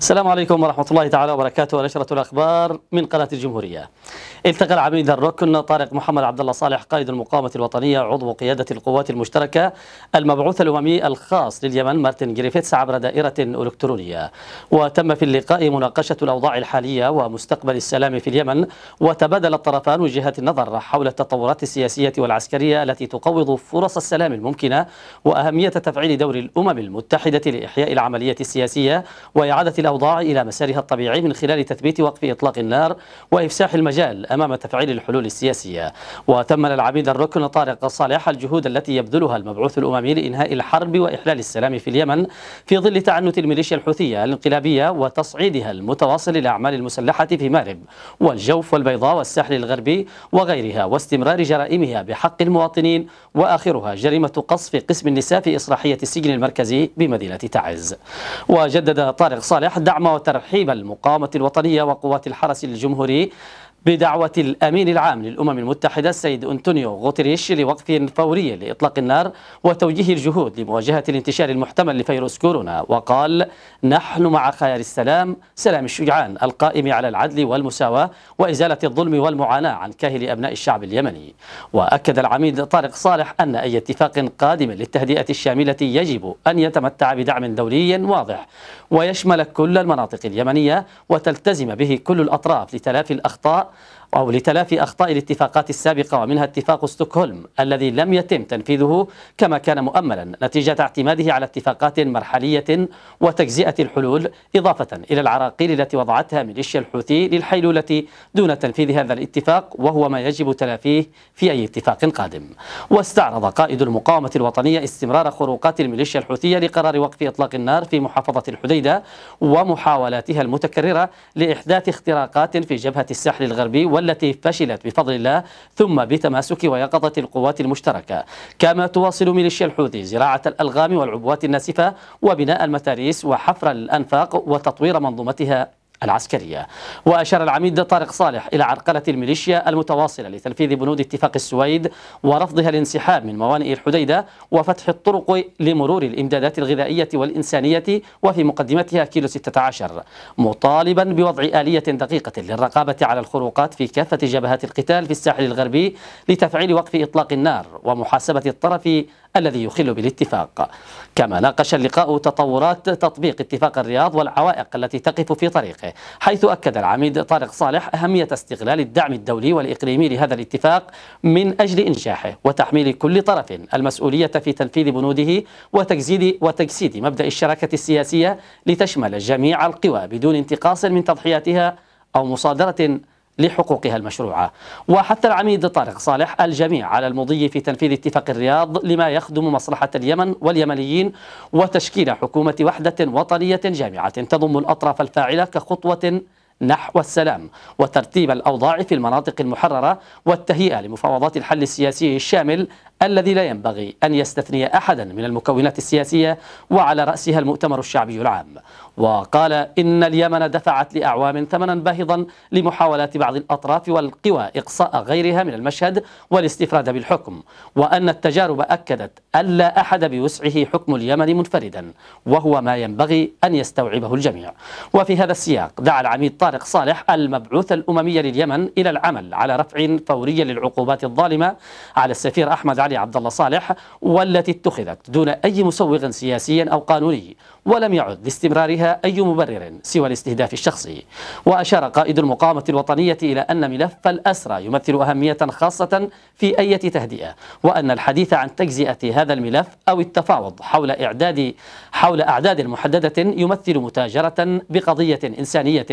السلام عليكم ورحمة الله تعالى وبركاته نشرة الأخبار من قناة الجمهورية التقى العميد الركن طارق محمد عبد الله صالح قائد المقاومة الوطنية عضو قيادة القوات المشتركة المبعوث الأممي الخاص لليمن مارتن جريفيتس عبر دائرة إلكترونية وتم في اللقاء مناقشة الأوضاع الحالية ومستقبل السلام في اليمن وتبادل الطرفان وجهات النظر حول التطورات السياسية والعسكرية التي تقوض فرص السلام الممكنة وأهمية تفعيل دور الأمم المتحدة لإحياء العملية السياسية وإعادة الأوضاع الأوضاع إلى مسارها الطبيعي من خلال تثبيت وقف إطلاق النار وإفساح المجال أمام تفعيل الحلول السياسية وتمل العميد الركن طارق صالح الجهود التي يبذلها المبعوث الأممي لإنهاء الحرب وإحلال السلام في اليمن في ظل تعنت الميليشيا الحوثية الانقلابية وتصعيدها المتواصل للأعمال المسلحة في مارب والجوف والبيضاء والساحل الغربي وغيرها واستمرار جرائمها بحق المواطنين وآخرها جريمة قصف قسم النساء في إصلاحية السجن المركزي بمدينة تعز وجدد طارق صالح دعم وترحيب المقاومة الوطنية وقوات الحرس الجمهوري بدعوة الأمين العام للأمم المتحدة السيد أنطونيو غوتريش لوقف فوري لإطلاق النار وتوجيه الجهود لمواجهة الانتشار المحتمل لفيروس كورونا وقال نحن مع خيار السلام سلام الشجعان القائم على العدل والمساواة وإزالة الظلم والمعاناة عن كاهل أبناء الشعب اليمني وأكد العميد طارق صالح أن أي اتفاق قادم للتهدئة الشاملة يجب أن يتمتع بدعم دولي واضح ويشمل كل المناطق اليمنية وتلتزم به كل الأطراف لتلافي الأخطاء well أو لتلافي أخطاء الاتفاقات السابقة ومنها اتفاق ستوكهولم الذي لم يتم تنفيذه كما كان مؤملا نتيجة اعتماده على اتفاقات مرحلية وتجزئة الحلول إضافة إلى العراقيل التي وضعتها ميليشيا الحوثي للحيلولة دون تنفيذ هذا الاتفاق وهو ما يجب تلافيه في أي اتفاق قادم واستعرض قائد المقاومة الوطنية استمرار خروقات الميليشيا الحوثية لقرار وقف إطلاق النار في محافظة الحديدة ومحاولاتها المتكررة لإحداث اختراقات في جبهة الساحل الغربي والتي فشلت بفضل الله ثم بتماسك ويقظة القوات المشتركة كما تواصل ميليشيا الحوثي زراعة الألغام والعبوات الناسفة وبناء المتاريس وحفر الأنفاق وتطوير منظومتها العسكرية وأشار العميد طارق صالح إلى عرقلة الميليشيا المتواصلة لتنفيذ بنود اتفاق السويد ورفضها الانسحاب من موانئ الحديدة وفتح الطرق لمرور الإمدادات الغذائية والإنسانية وفي مقدمتها كيلو 16 مطالبا بوضع آلية دقيقة للرقابة على الخروقات في كافة جبهات القتال في الساحل الغربي لتفعيل وقف إطلاق النار ومحاسبة الطرف الذي يخل بالاتفاق كما ناقش اللقاء تطورات تطبيق اتفاق الرياض والعوائق التي تقف في طريقه حيث أكد العميد طارق صالح أهمية استغلال الدعم الدولي والإقليمي لهذا الاتفاق من أجل إنجاحه وتحميل كل طرف المسؤولية في تنفيذ بنوده وتجسيد وتجسيد مبدأ الشراكة السياسية لتشمل جميع القوى بدون انتقاص من تضحياتها أو مصادرة لحقوقها المشروعة وحتى العميد طارق صالح الجميع على المضي في تنفيذ اتفاق الرياض لما يخدم مصلحة اليمن واليمنيين وتشكيل حكومة وحدة وطنية جامعة تضم الأطراف الفاعلة كخطوة نحو السلام وترتيب الأوضاع في المناطق المحررة والتهيئة لمفاوضات الحل السياسي الشامل الذي لا ينبغي أن يستثني أحدا من المكونات السياسية وعلى رأسها المؤتمر الشعبي العام وقال إن اليمن دفعت لأعوام ثمنا باهظا لمحاولات بعض الأطراف والقوى إقصاء غيرها من المشهد والاستفراد بالحكم وأن التجارب أكدت ألا أحد بوسعه حكم اليمن منفردا وهو ما ينبغي أن يستوعبه الجميع وفي هذا السياق دعا العميد طارق صالح المبعوث الأممي لليمن إلى العمل على رفع فوري للعقوبات الظالمة على السفير أحمد علي عبد الله صالح والتي اتخذت دون أي مسوغ سياسي أو قانوني ولم يعد لاستمرارها أي مبرر سوى الاستهداف الشخصي وأشار قائد المقاومة الوطنية إلى أن ملف الأسرى يمثل أهمية خاصة في أي تهدئة وأن الحديث عن تجزئة هذا الملف أو التفاوض حول إعداد حول أعداد محددة يمثل متاجرة بقضية إنسانية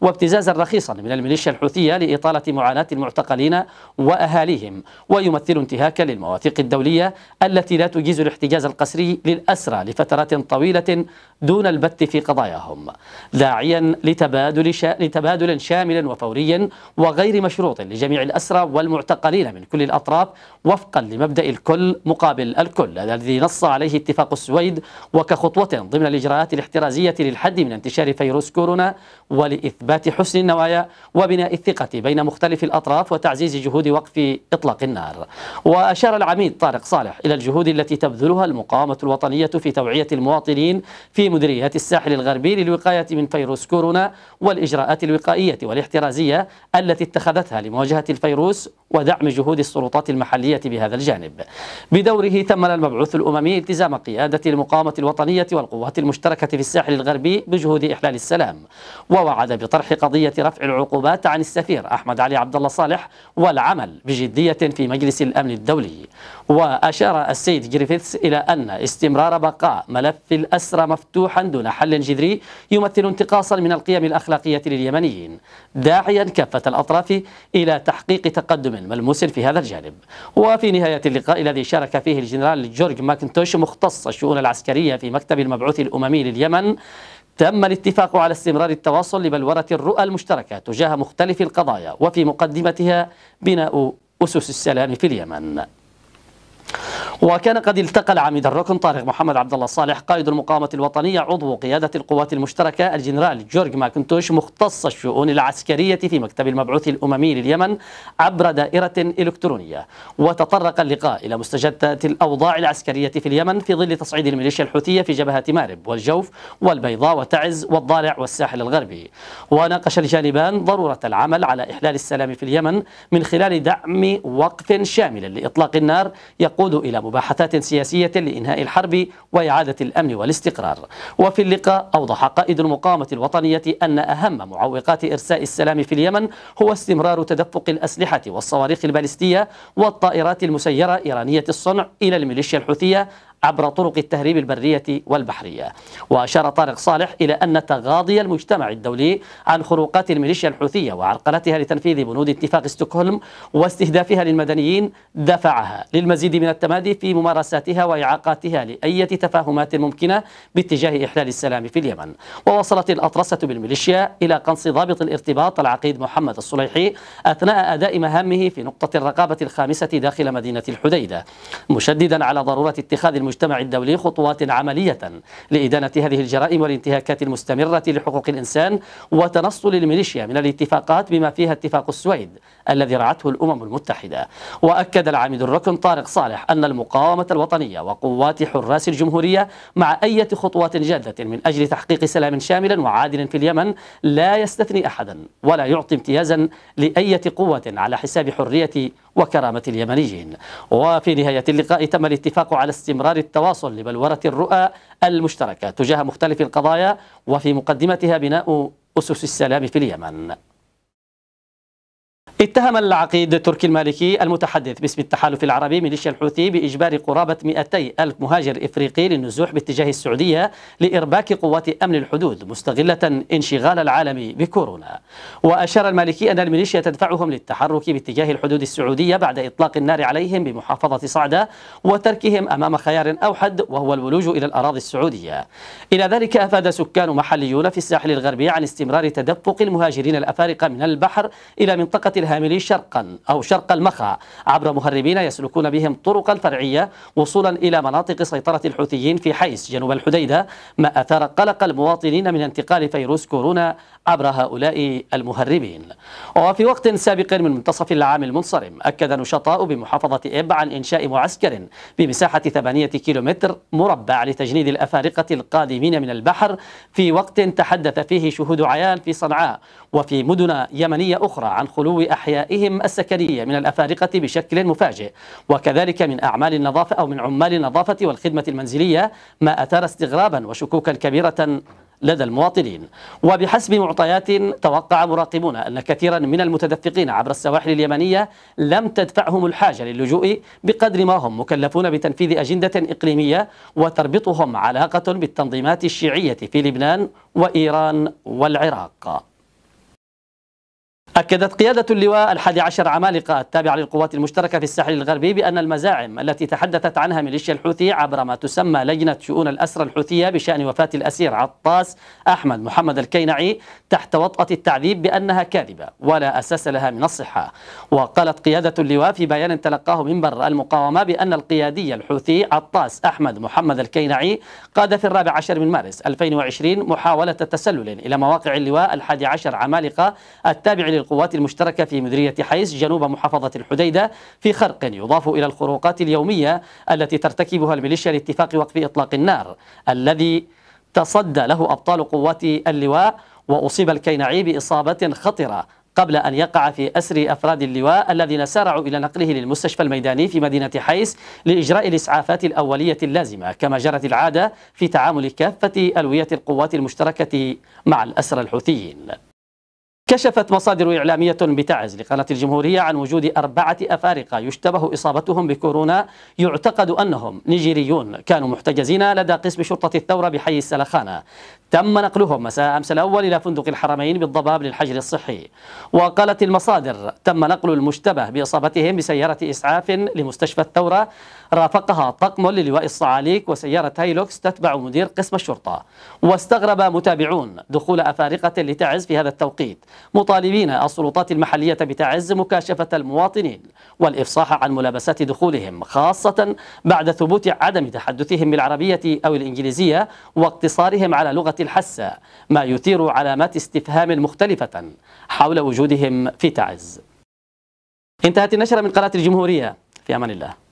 وابتزازا رخيصا من الميليشيا الحوثية لإطالة معاناة المعتقلين وأهاليهم ويمثل انتهاكا للمواثيق الدولية التي لا تجيز الاحتجاز القسري للأسرى لفترات طويلة دون البت في قضاياهم داعيا لتبادل شا... لتبادل شامل وفوري وغير مشروط لجميع الأسرى والمعتقلين من كل الأطراف وفقا لمبدأ الكل مقابل الكل الذي نص عليه اتفاق السويد وكخطوة ضمن الإجراءات الاحترازية للحد من انتشار فيروس كورونا ولإثبات حسن النوايا وبناء الثقة بين مختلف الأطراف وتعزيز جهود وقف إطلاق النار وأشار العميد طارق صالح إلى الجهود التي تبذلها المقاومة الوطنية في توعية المواطنين في مديرية الساحل الغربي للوقاية من فيروس كورونا والإجراءات الوقائية والاحترازية التي اتخذتها لمواجهة الفيروس ودعم جهود السلطات المحلية بهذا الجانب بدوره تمل المبعوث الأممي التزام قيادة المقاومة الوطنية والقوات المشتركة في الساحل الغربي بجهود إحلال السلام ووعد بطرح قضية رفع العقوبات عن السفير أحمد علي عبد الله صالح والعمل بجدية في مجلس الأمن الدولي وأشار السيد جريفيث إلى أن استمرار بقاء ملف الأسرى مفتوحا دون حل جذري يمثل انتقاصا من القيم الأخلاقية لليمنيين داعيا كافة الأطراف إلى تحقيق تقدم ملموس في هذا الجانب وفي نهاية اللقاء الذي شارك فيه الجنرال جورج ماكنتوش مختص الشؤون العسكرية في مكتب المبعوث الأممي لليمن تم الاتفاق على استمرار التواصل لبلورة الرؤى المشتركة تجاه مختلف القضايا وفي مقدمتها بناء أسس السلام في اليمن وكان قد التقى العميد الركن طارق محمد عبد الله الصالح قائد المقاومة الوطنية عضو قيادة القوات المشتركة الجنرال جورج ماكنتوش مختص الشؤون العسكرية في مكتب المبعوث الأممي لليمن عبر دائرة إلكترونية وتطرق اللقاء إلى مستجدات الأوضاع العسكرية في اليمن في ظل تصعيد الميليشيا الحوثية في جبهة مارب والجوف والبيضاء وتعز والضالع والساحل الغربي وناقش الجانبان ضرورة العمل على إحلال السلام في اليمن من خلال دعم وقف شامل لإطلاق النار يقود إلى مباحثات سياسية لإنهاء الحرب وإعادة الأمن والاستقرار وفي اللقاء أوضح قائد المقاومة الوطنية أن أهم معوقات إرساء السلام في اليمن هو استمرار تدفق الأسلحة والصواريخ البالستية والطائرات المسيرة إيرانية الصنع إلى الميليشيا الحوثية عبر طرق التهريب البرية والبحرية وأشار طارق صالح إلى أن تغاضي المجتمع الدولي عن خروقات الميليشيا الحوثية وعرقلتها لتنفيذ بنود اتفاق ستوكهولم واستهدافها للمدنيين دفعها للمزيد من التمادي في ممارساتها وإعاقاتها لاي تفاهمات ممكنة باتجاه إحلال السلام في اليمن ووصلت الأطرسة بالميليشيا إلى قنص ضابط الارتباط العقيد محمد الصليحي أثناء أداء مهامه في نقطة الرقابة الخامسة داخل مدينة الحديدة مشددا على ضرورة اتخاذ المجتمع المجتمع الدولي خطوات عملية لإدانة هذه الجرائم والانتهاكات المستمرة لحقوق الإنسان وتنصل الميليشيا من الاتفاقات بما فيها اتفاق السويد الذي رعته الأمم المتحدة وأكد العميد الركن طارق صالح أن المقاومة الوطنية وقوات حراس الجمهورية مع أي خطوات جادة من أجل تحقيق سلام شامل وعادل في اليمن لا يستثني أحدا ولا يعطي امتيازا لأية قوة على حساب حرية وكرامة اليمنيين وفي نهاية اللقاء تم الاتفاق على استمرار التواصل لبلورة الرؤى المشتركة تجاه مختلف القضايا وفي مقدمتها بناء أسس السلام في اليمن اتهم العقيد تركي المالكي المتحدث باسم التحالف العربي ميليشيا الحوثي بإجبار قرابة 200 ألف مهاجر إفريقي للنزوح باتجاه السعودية لإرباك قوات أمن الحدود مستغلة انشغال العالم بكورونا وأشار المالكي أن الميليشيا تدفعهم للتحرك باتجاه الحدود السعودية بعد إطلاق النار عليهم بمحافظة صعدة وتركهم أمام خيار أوحد وهو الولوج إلى الأراضي السعودية إلى ذلك أفاد سكان محليون في الساحل الغربي عن استمرار تدفق المهاجرين الأفارقة من البحر إلى منطقة الهاتف الهاملي شرقا أو شرق المخا عبر مهربين يسلكون بهم طرقا فرعية وصولا إلى مناطق سيطرة الحوثيين في حيس جنوب الحديدة ما أثار قلق المواطنين من انتقال فيروس كورونا عبر هؤلاء المهربين وفي وقت سابق من منتصف العام المنصرم أكد نشطاء بمحافظة إب عن إنشاء معسكر بمساحة ثمانية كيلومتر مربع لتجنيد الأفارقة القادمين من البحر في وقت تحدث فيه شهود عيان في صنعاء وفي مدن يمنية أخرى عن خلو أحيائهم السكنية من الأفارقة بشكل مفاجئ وكذلك من أعمال النظافة أو من عمال النظافة والخدمة المنزلية ما أثار استغرابا وشكوكا كبيرة لدى المواطنين وبحسب معطيات توقع مراقبون أن كثيرا من المتدفقين عبر السواحل اليمنية لم تدفعهم الحاجة للجوء بقدر ما هم مكلفون بتنفيذ أجندة إقليمية وتربطهم علاقة بالتنظيمات الشيعية في لبنان وإيران والعراق أكدت قيادة اللواء الحادي عشر عمالقة التابعة للقوات المشتركة في الساحل الغربي بأن المزاعم التي تحدثت عنها ميليشيا الحوثي عبر ما تسمى لجنة شؤون الأسرى الحوثية بشأن وفاة الأسير عطاس أحمد محمد الكينعي تحت وطأة التعذيب بأنها كاذبة ولا أساس لها من الصحة وقالت قيادة اللواء في بيان تلقاه منبر المقاومة بأن القيادي الحوثي عطاس أحمد محمد الكينعي قاد في الرابع عشر من مارس 2020 محاولة تسلل إلى مواقع اللواء الحادي عشر عمالقة التابع القوات المشتركة في مديرية حيس جنوب محافظة الحديدة في خرق يضاف إلى الخروقات اليومية التي ترتكبها الميليشيا لاتفاق وقف إطلاق النار الذي تصدى له أبطال قوات اللواء وأصيب الكينعي بإصابة خطرة قبل أن يقع في أسر أفراد اللواء الذين سارعوا إلى نقله للمستشفى الميداني في مدينة حيس لإجراء الإسعافات الأولية اللازمة كما جرت العادة في تعامل كافة ألوية القوات المشتركة مع الأسر الحوثيين كشفت مصادر إعلامية بتعز لقناة الجمهورية عن وجود أربعة أفارقة يشتبه إصابتهم بكورونا يعتقد أنهم نيجيريون كانوا محتجزين لدى قسم شرطة الثورة بحي السلخانة تم نقلهم مساء أمس الأول إلى فندق الحرمين بالضباب للحجر الصحي وقالت المصادر تم نقل المشتبه بإصابتهم بسيارة إسعاف لمستشفى الثورة رافقها طقم للواء الصعاليك وسيارة هايلوكس تتبع مدير قسم الشرطة واستغرب متابعون دخول أفارقة لتعز في هذا التوقيت مطالبين السلطات المحلية بتعز مكاشفة المواطنين والإفصاح عن ملابسات دخولهم خاصة بعد ثبوت عدم تحدثهم بالعربية أو الإنجليزية واقتصارهم على لغة الحسة ما يثير علامات استفهام مختلفة حول وجودهم في تعز انتهت النشرة من قناة الجمهورية في أمان الله